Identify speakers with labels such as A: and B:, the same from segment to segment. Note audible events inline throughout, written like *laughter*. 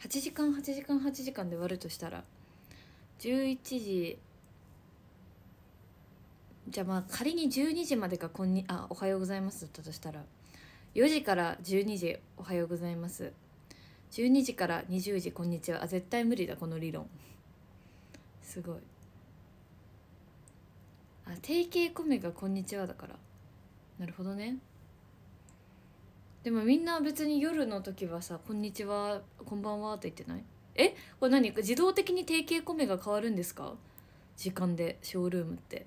A: 8時間8時間8時間で割るとしたら11時じゃあまあ仮に12時までがこんにあおはようございますだったとしたら4時から12時おはようございます12時から20時こんにちはあ絶対無理だこの理論すごいあ定型コメがこんにちはだからなるほどねでもみんな別に夜の時はさ「こんにちはこんばんは」って言ってないえこれ何自動的に定型コメが変わるんですか時間でショールームって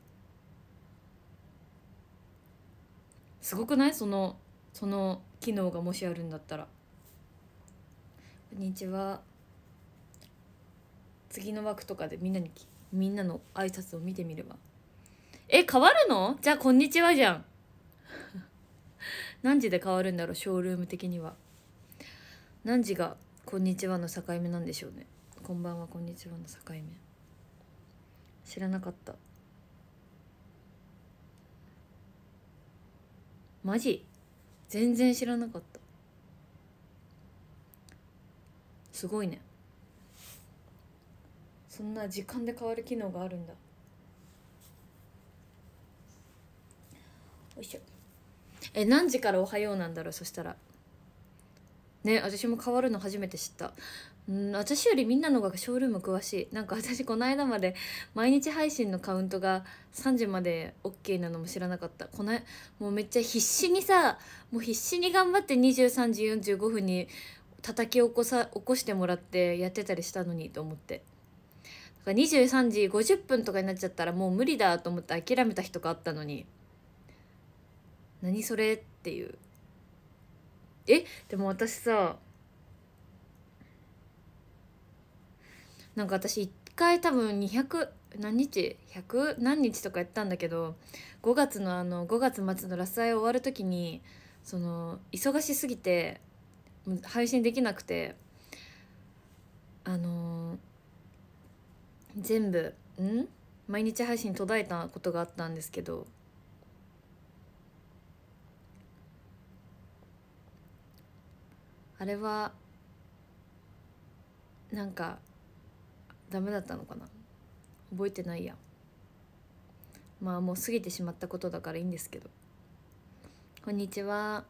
A: すごくないそのその機能がもしあるんだったらこんにちは次の枠とかでみんなにみんなの挨拶を見てみればえ変わるのじゃあこんにちはじゃん何時で変わるんだろうショールーム的には何時が「こんにちは」の境目なんでしょうね「こんばんはこんにちは」の境目知らなかったマジ全然知らなかったすごいねそんな時間で変わる機能があるんだよいしょえ何時から「おはよう」なんだろうそしたらね私も変わるの初めて知ったうん私よりみんなのがショールーム詳しいなんか私この間まで毎日配信のカウントが3時まで OK なのも知らなかったこのもうめっちゃ必死にさもう必死に頑張って23時45分に叩き起こさ起こしてもらってやってたりしたのにと思ってだから23時50分とかになっちゃったらもう無理だと思って諦めた日とかあったのに何それっていうえでも私さなんか私一回多分200何日100何日とかやったんだけど5月のあの5月末のラスイ終わる時にその忙しすぎて配信できなくてあのー、全部ん毎日配信途絶えたことがあったんですけどあれはなんかダメだったのかな覚えてないやまあもう過ぎてしまったことだからいいんですけどこんにちは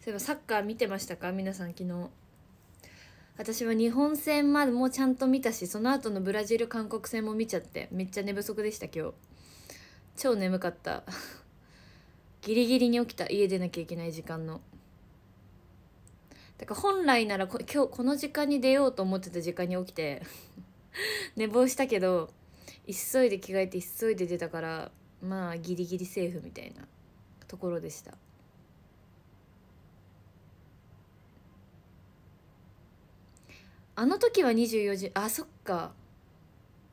A: そういえばサッカー見てましたか皆さん昨日私は日本戦までもちゃんと見たしその後のブラジル韓国戦も見ちゃってめっちゃ寝不足でした今日超眠かったギリギリに起きた家出なきゃいけない時間のだから本来なら今日この時間に出ようと思ってた時間に起きて *laughs* 寝坊したけど急いで着替えて急いで出たからまあギリギリセーフみたいなところでした。あの時は24時あそっか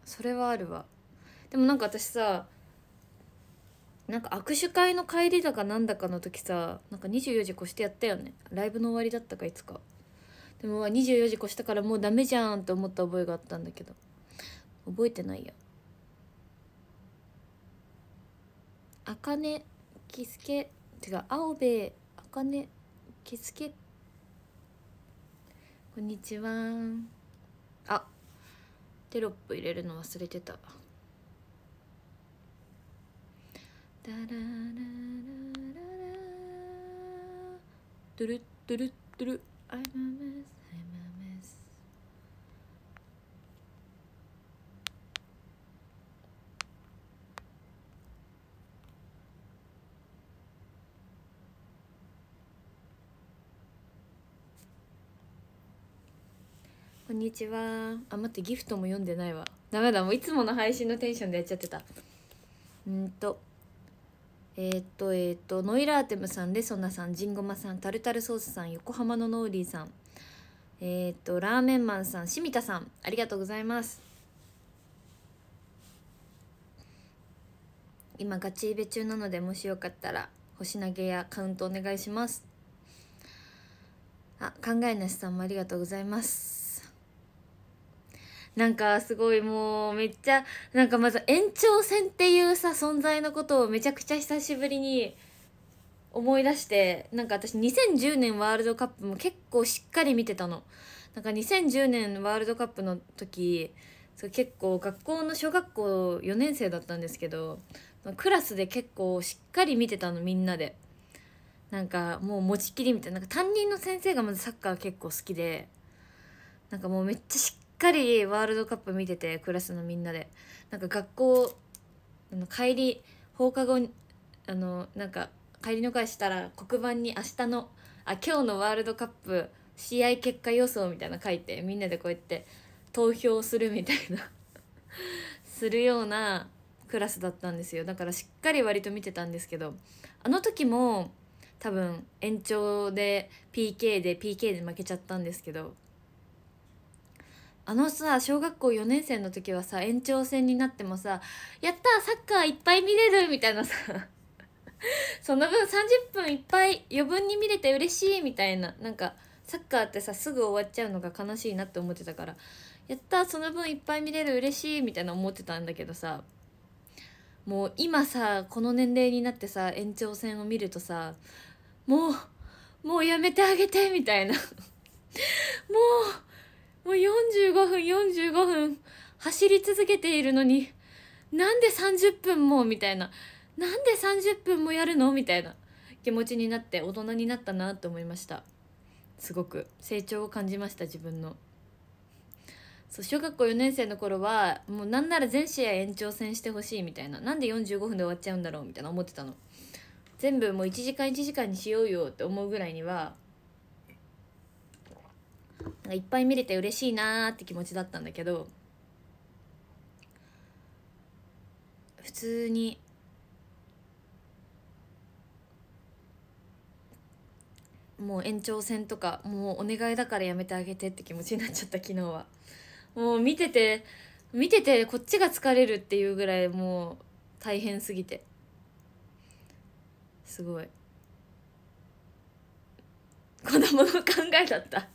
A: それはあるわでもなんか私さなんか握手会の帰りだかなんだかの時さなんか24時越してやったよねライブの終わりだったかいつかでも24時越したからもうダメじゃんって思った覚えがあったんだけど覚えてないやあかねきすけてう青べあかねきすけこんにちはあテロップ入れるの忘れてた。タラララララドゥルドゥルドゥル I'm a mess I'm a mess こんにちはあ待ってギフトも読んでないわダメだもういつもの配信のテンションでやっちゃってたうんとえー、っとえー、っとノイラーテムさんレソナさんジンゴマさんタルタルソースさん横浜のノーリーさんえー、っとラーメンマンさんシミたさんありがとうございます今ガチイベ中なのでもしよかったら星投げやカウントお願いしますあ考えなしさんもありがとうございますなんかすごいもうめっちゃなんかまず延長戦っていうさ存在のことをめちゃくちゃ久しぶりに思い出してなんか私2010年ワールドカップも結構しっかり見てたの。なんか2010年ワールドカップの時そ結構学校の小学校4年生だったんですけどクラスで結構しっかり見てたのみんなでなんかもう持ちきりみたいななんか担任の先生がまずサッカー結構好きでなんかもうめっちゃしっかりワールドカップ見ててクラスのみんなでなんか学校あの帰り放課後あのなんか帰りの会したら黒板に明日のあ今日のワールドカップ試合結果予想みたいな書いてみんなでこうやって投票するみたいな *laughs* するようなクラスだったんですよだからしっかり割と見てたんですけどあの時も多分延長で PK で PK で負けちゃったんですけどあのさ小学校4年生の時はさ延長戦になってもさ「やったサッカーいっぱい見れる!」みたいなさ *laughs* その分30分いっぱい余分に見れて嬉しいみたいななんかサッカーってさすぐ終わっちゃうのが悲しいなって思ってたから「やったその分いっぱい見れる嬉しい!」みたいな思ってたんだけどさもう今さこの年齢になってさ延長戦を見るとさもうもうやめてあげてみたいな *laughs* もうもう45分45分走り続けているのになんで30分もみたいななんで30分もやるのみたいな気持ちになって大人になったなと思いましたすごく成長を感じました自分のそう小学校4年生の頃はもうなんなら全試合延長戦してほしいみたいななんで45分で終わっちゃうんだろうみたいな思ってたの全部もう1時間1時間にしようよって思うぐらいにはなんかいっぱい見れて嬉しいなーって気持ちだったんだけど普通にもう延長戦とかもうお願いだからやめてあげてって気持ちになっちゃった昨日はもう見てて見ててこっちが疲れるっていうぐらいもう大変すぎてすごい子供の考えだった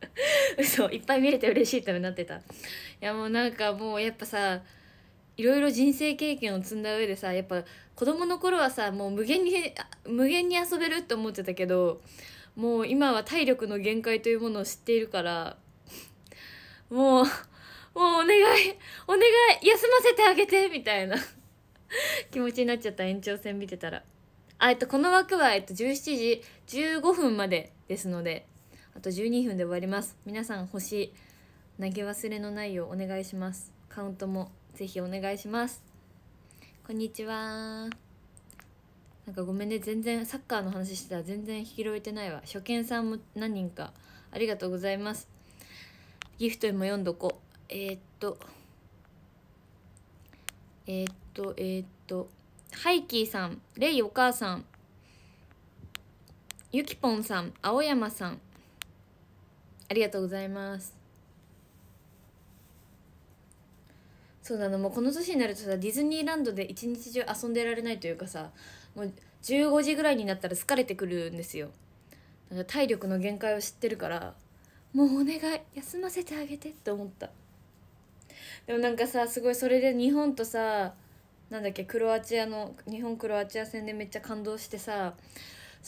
A: *laughs* 嘘いっぱい見れて嬉しいってなってたいやもうなんかもうやっぱさいろいろ人生経験を積んだ上でさやっぱ子供の頃はさもう無限に無限に遊べるって思ってたけどもう今は体力の限界というものを知っているからもうもうお願いお願い休ませてあげてみたいな *laughs* 気持ちになっちゃった延長戦見てたらあえっとこの枠は、えっと、17時15分までですのであと12分で終わります皆さん星投げ忘れのないようお願いしますカウントもぜひお願いしますこんにちはなんかごめんね全然サッカーの話してたら全然拾えてないわ初見さんも何人かありがとうございますギフトも読んどこえー、っとえー、っとえー、っとハイキーさんレイお母さんゆきぽんさん青山さんありがとうございますそうなのもうこの年になるとさディズニーランドで一日中遊んでられないというかさもう15時ぐらいになったら疲れてくるんですよだから体力の限界を知ってるからもうお願い休ませてあげてって思ったでもなんかさすごいそれで日本とさなんだっけクロアチアの日本クロアチア戦でめっちゃ感動してさ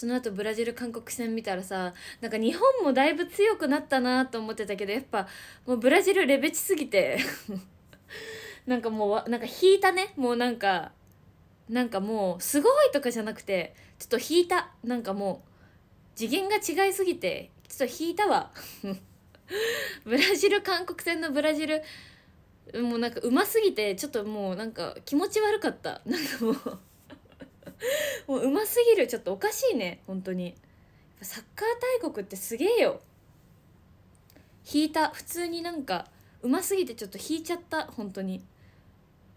A: その後ブラジル韓国戦見たらさなんか日本もだいぶ強くなったなと思ってたけどやっぱもうブラジルレベチすぎて *laughs* なんかもうなんか引いたねもうなんかなんかもうすごいとかじゃなくてちょっと引いたなんかもう次元が違いすぎてちょっと引いたわ *laughs* ブラジル韓国戦のブラジルもうなんかうますぎてちょっともうなんか気持ち悪かったなんかもう *laughs* もううますぎるちょっとおかしいね本当にサッカー大国ってすげえよ引いた普通になんかうますぎてちょっと引いちゃった本当に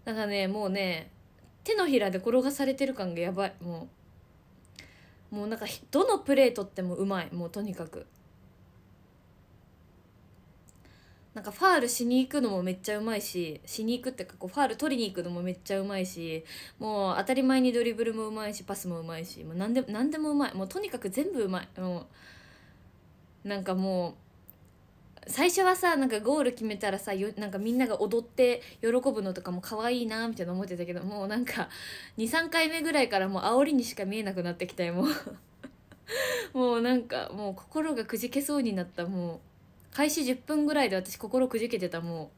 A: なんかねもうね手のひらで転がされてる感がやばいもうもうなんかどのプレーとってもうまいもうとにかくなんかファールしに行くのもめっちゃうまいししに行くってかこうファール取りに行くのもめっちゃうまいしもう当たり前にドリブルもうまいしパスもうまいしもう何で何でもうまいもうとにかく全部うまいもうなんかもう最初はさなんかゴール決めたらさよなんかみんなが踊って喜ぶのとかも可愛いなみたいな思ってたけどもうなんか23回目ぐらいからもう煽りにしか見えなくなってきたよもう *laughs* もうなんかもう心がくじけそうになったもう。開始10分ぐらいで私心くじけてたも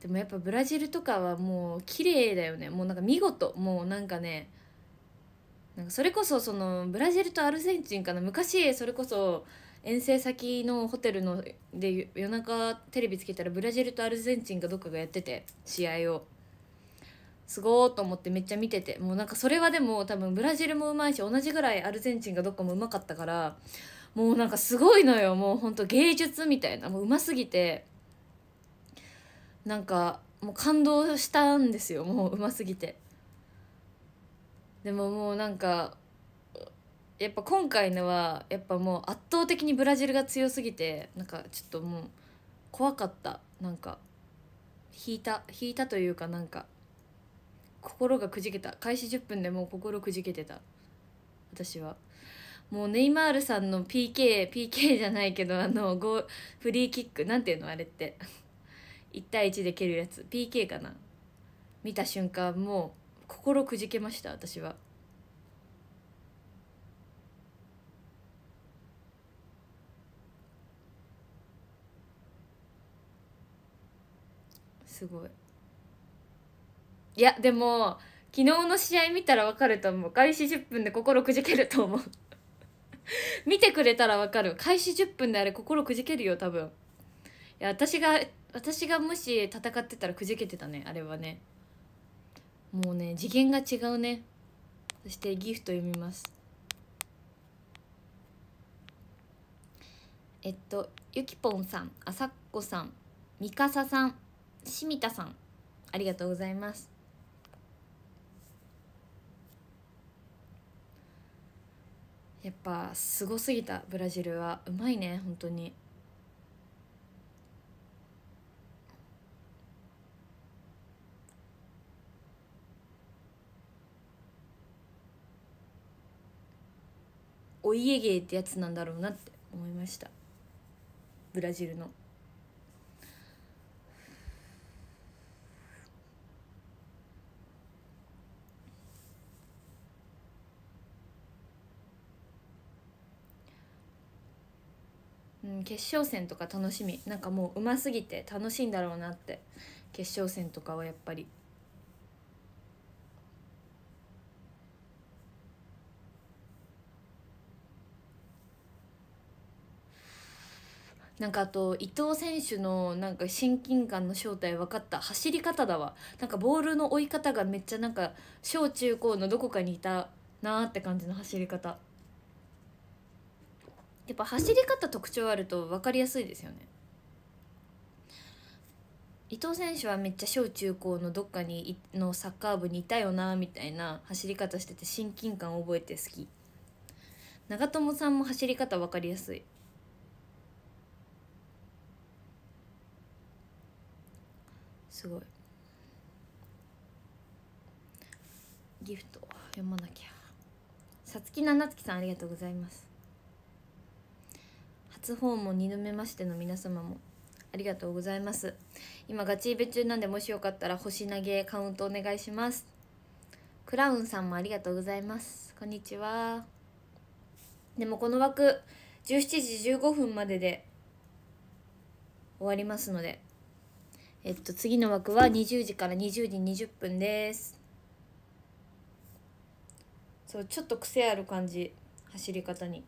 A: うでもやっぱブラジルとかはもう綺麗だよねもうなんか見事もうなんかねなんかそれこそそのブラジルとアルゼンチンかな昔それこそ遠征先のホテルので夜中テレビつけたらブラジルとアルゼンチンがどっかがやってて試合をすごーと思ってめっちゃ見ててもうなんかそれはでも多分ブラジルもうまいし同じぐらいアルゼンチンがどっかもうまかったからもうなんかすごいのよもうほんと芸術みたいなもううますぎてなんかもう感動したんですよもううますぎてでももうなんかやっぱ今回のはやっぱもう圧倒的にブラジルが強すぎてなんかちょっともう怖かったなんか引いた引いたというかなんか心がくじけた開始10分でもう心くじけてた私はもうネイマールさんの PKPK じゃないけどあのゴフリーキックなんていうのあれって1対1で蹴るやつ PK かな見た瞬間もう心くじけました私は。すごい。いやでも昨日の試合見たらわかると思う開始10分で心くじけると思う *laughs* 見てくれたらわかる開始10分であれ心くじけるよ多分いや私が私がもし戦ってたらくじけてたねあれはねもうね次元が違うねそしてギフト読みますえっとゆきぽんさんあさっこさんみかささんしみたさんありがとうございますやっぱすごすぎたブラジルはうまいね本当に。お家芸ってやつなんだろうなって思いましたブラジルの。うん、決勝戦とか楽しみなんかもううますぎて楽しいんだろうなって決勝戦とかはやっぱり。なんかあと伊藤選手のなんか親近感の正体分かった走り方だわなんかボールの追い方がめっちゃなんか小中高のどこかにいたなーって感じの走り方。やっぱ走り方特徴あると分かりやすいですよね伊藤選手はめっちゃ小中高のどっかにのサッカー部にいたよなみたいな走り方してて親近感を覚えて好き長友さんも走り方分かりやすいすごいギフト読まなきゃさつきななつきさんありがとうございます初訪問2度目ましての皆様もありがとうございます今ガチイベ中なんでもしよかったら星投げカウントお願いしますクラウンさんもありがとうございますこんにちはでもこの枠17時15分までで終わりますのでえっと次の枠は20時から20時20分ですそうちょっと癖ある感じ走り方に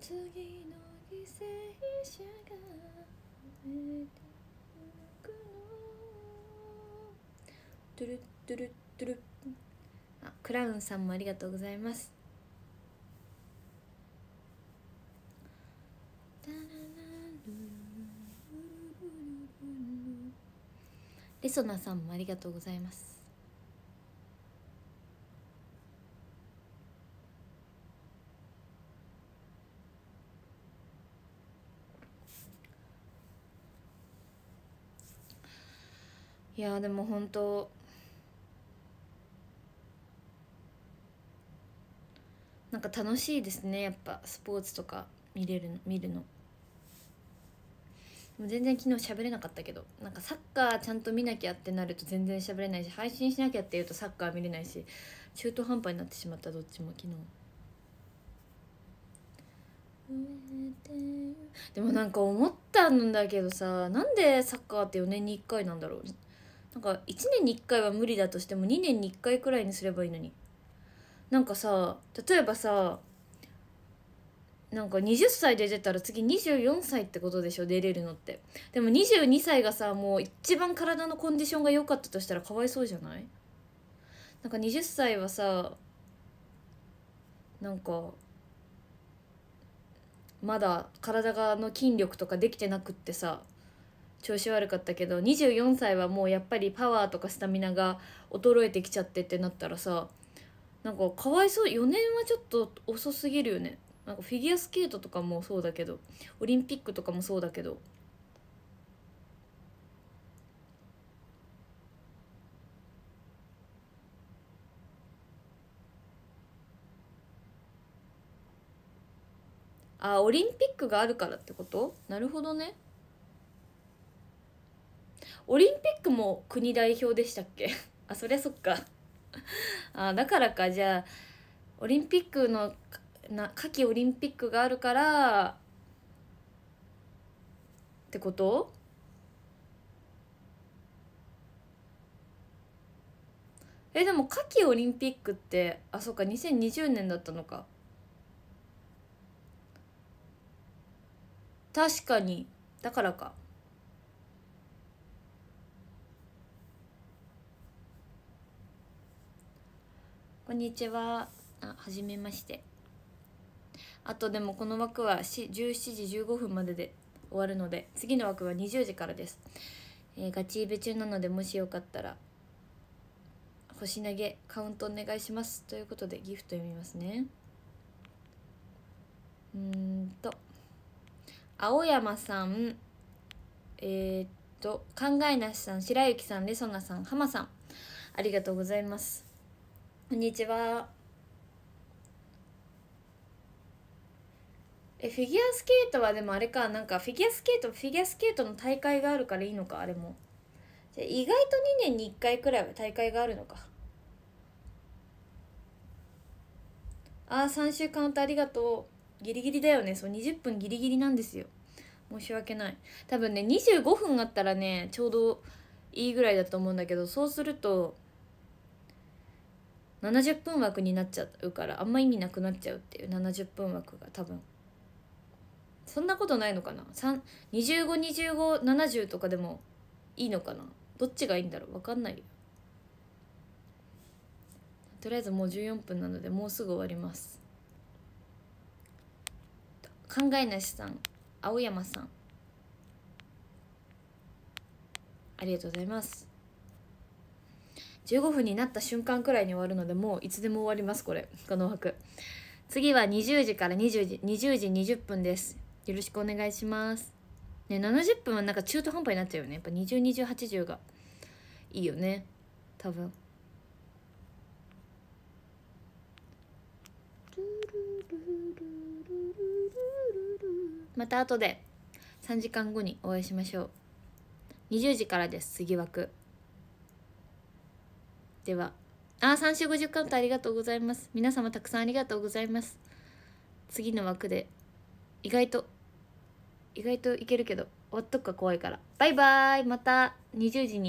A: 次の犠牲者が増えていくのトゥルトゥルトゥルあクラウンさんもありがとうございますレソナさんもありがとうございますいやでも本当なんか楽しいですねやっぱスポーツとか見れるの見るの全然昨日喋れなかったけどなんかサッカーちゃんと見なきゃってなると全然喋れないし配信しなきゃっていうとサッカー見れないし中途半端になってしまったどっちも昨日でもなんか思ったんだけどさなんでサッカーって4年に1回なんだろうなんか1年に1回は無理だとしても2年に1回くらいにすればいいのになんかさ例えばさなんか20歳で出たら次24歳ってことでしょ出れるのってでも22歳がさもう一番体のコンディションが良かったとしたらかわいそうじゃないなんか20歳はさなんかまだ体側の筋力とかできてなくってさ調子悪かったけど24歳はもうやっぱりパワーとかスタミナが衰えてきちゃってってなったらさなんかかわいそう4年はちょっと遅すぎるよねなんかフィギュアスケートとかもそうだけどオリンピックとかもそうだけどあオリンピックがあるからってことなるほどねオリンピックも国代表でしたっけ *laughs* あそりゃそっかあだからかじゃあオリンピックのな夏季オリンピックがあるからってことえでも夏季オリンピックってあそっか2020年だったのか確かにだからかこんにちはあはじめましてあとでもこの枠は17時15分までで終わるので次の枠は20時からです、えー、ガチイベ中なのでもしよかったら星投げカウントお願いしますということでギフト読みますねうんと青山さんえー、っと考えなしさん白雪さんレソナさん浜さんありがとうございますこんにちはえフィギュアスケートはでもあれかなんかフィギュアスケートフィギュアスケートの大会があるからいいのかあれもじゃ意外と2年に1回くらいは大会があるのかああ、3週間とありがとうギリギリだよねそう20分ギリギリなんですよ申し訳ない多分ね25分あったらねちょうどいいぐらいだと思うんだけどそうすると70分枠になっちゃうからあんま意味なくなっちゃうっていう70分枠が多分そんなことないのかな252570とかでもいいのかなどっちがいいんだろう分かんないよとりあえずもう14分なのでもうすぐ終わります考えなしさん青山さんありがとうございます15分になった瞬間くらいに終わるのでもういつでも終わりますこれこの枠次は20時から20時20時20分ですよろしくお願いしますね70分はなんか中途半端になっちゃうよねやっぱ202080がいいよね多分また後で3時間後にお会いしましょう20時からです次枠してはあ3週50カウントありがとうございます皆様たくさんありがとうございます次の枠で意外と意外といけるけど終わっとくか怖いからバイバーイまた20時に